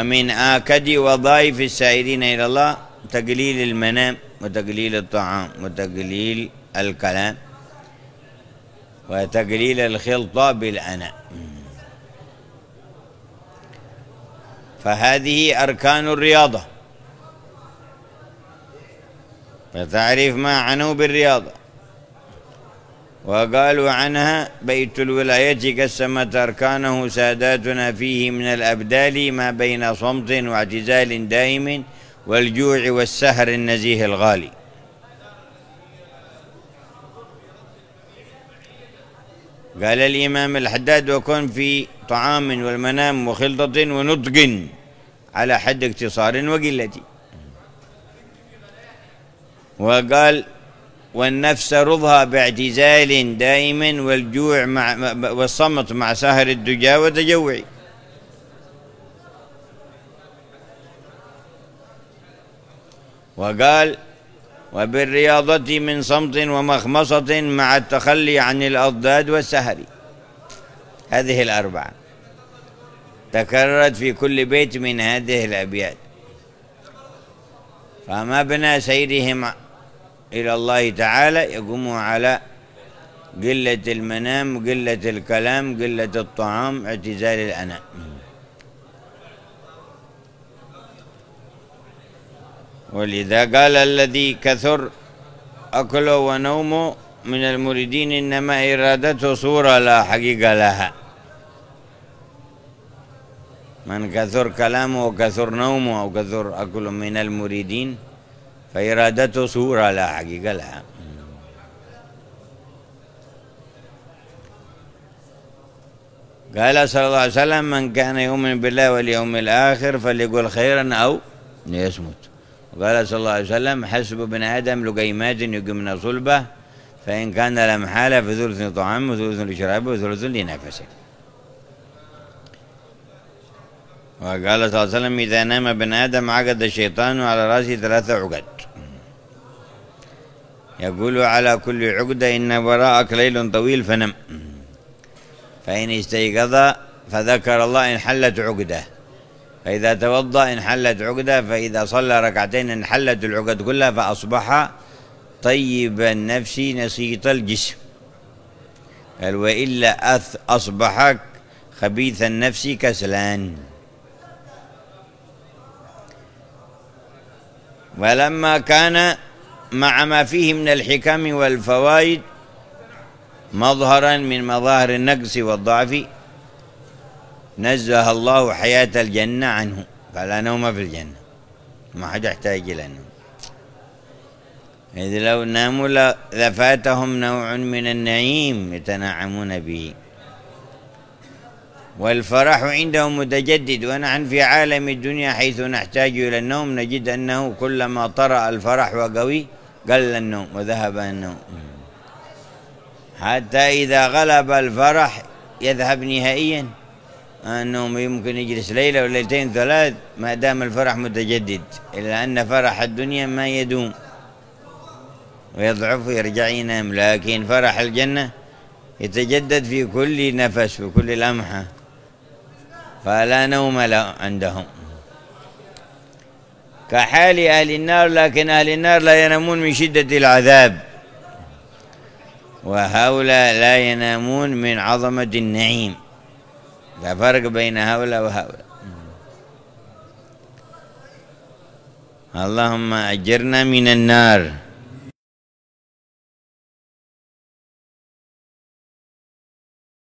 ومن آكد وظائف السائرين إلى الله تقليل المنام وتقليل الطعام وتقليل الكلام وتقليل الخلطة بالأنا فهذه أركان الرياضة فتعرف ما عنه بالرياضة وقالوا عنها بيت الولاية قسمت أركانه ساداتنا فيه من الأبدال ما بين صمت واعتزال دائم والجوع والسهر النزيه الغالي قال الإمام الحداد وكن في طعام والمنام وخلطة ونطق على حد اقتصار وقلة وقال والنفس رضها باعتزال دائم والجوع مع والصمت مع سهر الدجا وتجوعي وقال وبالرياضة من صمت ومخمصة مع التخلي عن الأضداد والسهر هذه الأربعة تكررت في كل بيت من هذه الأبيات فمبنى سيرهم إلى الله تعالى يقوموا على قلة المنام قلة الكلام قلة الطعام اعتزال الأنام ولذا قال الذي كثر أكله ونومه من المريدين إنما إرادته صورة لا حقيقة لها من كثر كلامه وكثر نومه أو كثر أكله من المريدين فإرادته صورة لا حقيقة لا قال صلى الله عليه وسلم من كان يؤمن بالله واليوم الآخر فليقل خيرا أو ليصمت وقال صلى الله عليه وسلم حسب ابن آدم لقيمات يقمن صلبه فإن كان لمحالة فثلث لطعامه وثلث لشرابه وثلث لنفسه وقال صلى الله عليه وسلم إذا نام ابن آدم عقد الشيطان على رأسه ثلاثة عقد يقول على كل عقدة إن وراءك ليل طويل فنم فإن استيقظ فذكر الله إن حلت عقدة فإذا توضأ إن حلت عقدة فإذا صلى ركعتين إن حلت العقد كلها فأصبح طيب النفس نسيط الجسم قال وإلا أصبح خبيث النفس كسلان ولما كان مع ما فيه من الحكم والفوائد مظهرا من مظاهر النقص والضعف نزه الله حياة الجنة عنه فلا نوم في الجنة ما حد يحتاج إلى النوم إذ لو ناموا لفاتهم نوع من النعيم يتنعمون به والفرح عندهم متجدد ونحن في عالم الدنيا حيث نحتاج إلى النوم نجد أنه كلما طرأ الفرح وقوي قل النوم وذهب النوم حتى إذا غلب الفرح يذهب نهائيا النوم يمكن يجلس ليلة وليلتين ثلاث ما دام الفرح متجدد إلا أن فرح الدنيا ما يدوم ويضعف ويرجع ينام لكن فرح الجنة يتجدد في كل نفس وكل لمحه فلا نوم عندهم كحال أهل النار لكن أهل النار لا ينامون من شدة العذاب وهؤلاء لا ينامون من عظمة النعيم لا فرق بين هؤلاء وهؤلاء اللهم أجرنا من النار